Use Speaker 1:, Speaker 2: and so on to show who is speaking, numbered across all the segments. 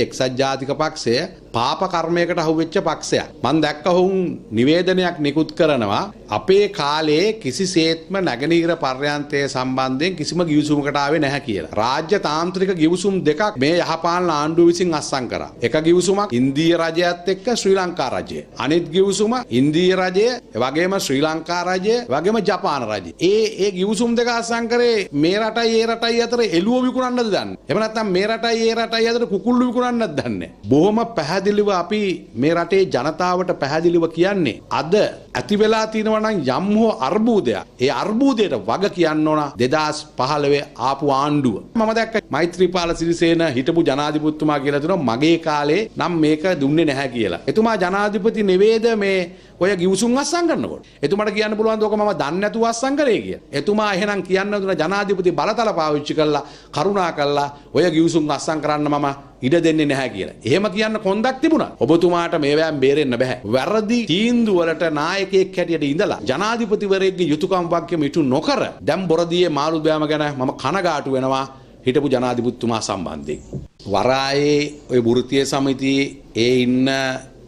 Speaker 1: එක්සත් ජාතික පක්ෂය පාප කර්මයකට අහුවෙච්ච පක්ෂයක්. මම දැක්ක ඔවුන් නිවේදනයක් නිකුත් කරනවා අපේ කාලයේ කිසිසේත්ම නැගනීර පර්යන්තය සම්බන්ධයෙන් කිසිම ගිවිසුමකට ආවේ නැහැ කියලා. රාජ්‍ය තාන්ත්‍රික ගිවිසුම් දෙකක් මේ යහපාලන ආණ්ඩුව විසින් අත්සන් කරා. එක ගිවිසුමක් ඉන්දීය රජයත් එක්ක ශ්‍රී ලංකා රජය. අනිත් ගිවිසුම ඉන්දීය රජය, වගේම ශ්‍රී ලංකා රජය, වගේම ජපාන රජය. ඒ ඒ ගිවිසුම් දෙක අත්සන් කරේ මේ රටයි ඒ රටයි අතර එළුව විකුණන්නද දන්නේ. එහෙම නැත්නම් මේ රටයි ඒ රටයි අතර කුකුල්ලු විකුණන්නද දන්නේ. බොහොම පැහැදිලි පැහැදිලිව අපි මේ රටේ ජනතාවට පැහැදිලිව කියන්නේ අද ඇති වෙලා තියෙනවා නම් යම් හෝ අර්බුදයක් ඒ අර්බුදයට වග කියන්න ඕන 2015 ආපු ආණ්ඩුව මම දැක්ක මෛත්‍රීපාල සිරිසේන හිටපු ජනාධිපතිතුමා කියලා තුනවා මගේ කාලේ නම් මේක දුන්නේ නැහැ කියලා එතුමා ජනාධිපති නෙවේද මේ ඔය ගිවිසුම් අස්සම් කරනකොට එතුමාට කියන්න පුළුවන් දෝක මම දන්නේ නැතුව අස්සම් කරේ කියලා එතුමා එහෙනම් කියන්න දුන ජනාධිපති බලතල පාවිච්චි කළා කරුණා කළා ඔය ගිවිසුම් අස්සම් කරන්න මම ඉඩ දෙන්නේ නැහැ කියලා. එහෙම කියන්න කොන්දක් තිබුණා. ඔබතුමාට මේවෑම් බේරෙන්න බෑ. වැරදි තීන්දුවලට නායකයෙක් හැටියට ඉඳලා ජනාධිපතිවරයෙක්ගේ යුතුයකම් වාක්‍යෙම ඉටු නොකර දැන් බොරදියේ මාළු බෑම ගැන මම කනගාටු වෙනවා හිටපු ජනාධිපතිතුමා සම්බන්ධයෙන්. වරායේ ඔය වෘත්තීය සමිතියේ ඒ ඉන්න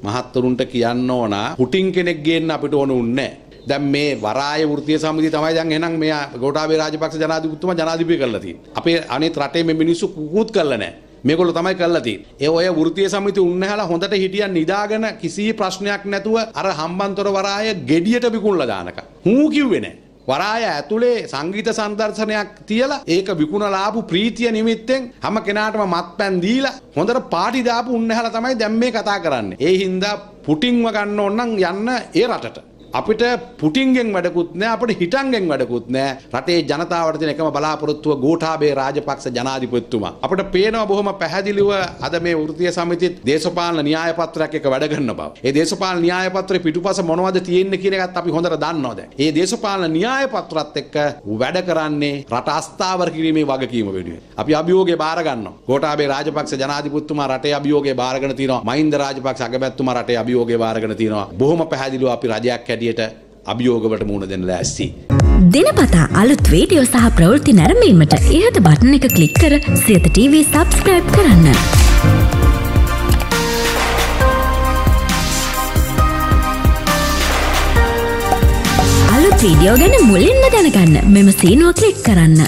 Speaker 1: මහත්තුරුන්ට කියන්න ඕන හුටින් කෙනෙක් ගේන්න අපිට ඕන උන්නේ දැන් මේ වරාය වෘත්තීය සමිතිය තමයි දැන් එහෙනම් මෙයා ගෝඨාභය රාජපක්ෂ ජනාධිපතිතුමා ජනාධිපති කරලා තියෙන්නේ. අපේ අනිත් රටේ මේ මිනිස්සු කුකුත් කරලා නැහැ. මේගොල්ලෝ තමයි කරලා තියෙන්නේ. ඒ ඔය වෘත්තීය සමිති උන්නහලා හොඳට හිටියන් නිදාගෙන කිසි ප්‍රශ්නයක් නැතුව අර හම්බන්තොට වරාය gediයට විකුණලා දානක. හූ කිව්වේ නැහැ. වරාය ඇතුලේ සංගීත සංදර්ශනයක් තියලා ඒක විකුණලා ආපු ප්‍රීතිය නිමිත්තෙන් හැම කෙනාටම මත්පැන් දීලා හොඳට පාටි දාපු උන්නහලා තමයි දැන් මේ කතා කරන්නේ. ඒ හින්දා පුටින්ව ගන්න ඕන නම් යන්න ඒ රටට. අපිට පුටින්ගෙන් වැඩකුත් නෑ අපට හිටන්ගෙන් වැඩකුත් නෑ රටේ ජනතාවට තියෙන එකම බලාපොරොත්තුව ගෝඨාභය රාජපක්ෂ ජනාධිපතිතුමා අපිට පේනවා බොහොම පැහැදිලිව අද මේ වෘත්තීය සමිතිත් දේශපාලන න්‍යාය පත්‍රයක් එක වැඩ කරන බව. ඒ දේශපාලන න්‍යාය පත්‍රේ පිටුපස මොනවද තියෙන්නේ කියන එකත් අපි හොඳට දන්නවා දැන්. මේ දේශපාලන න්‍යාය පත්‍රත් එක්ක වැඩ කරන්නේ රට අස්ථාවර කිරීමේ වගකීම වෙනුවෙන්. අපි අභියෝගේ බාර ගන්නවා. ගෝඨාභය රාජපක්ෂ ජනාධිපතිතුමා රටේ අභියෝගේ බාරගෙන තිනවා. මහින්ද රාජපක්ෂ අගමැතිතුමා රටේ අභියෝගේ බාරගෙන තිනවා. බොහොම පැහැදිලිව අපි රජයක් හැටියට අභියෝගවට මුණ දෙන ලෑස්ති. දිනපතා අලුත් වීඩියෝ සහ ප්‍රවෘති නැරඹීමට ඉහත බටන එක ක්ලික් කර සියත TV සබස්ක්‍රයිබ් කරන්න. අලුත් වීඩියෝ ගැන මුලින්ම දැනගන්න මෙම සීනුව ක්ලික් කරන්න.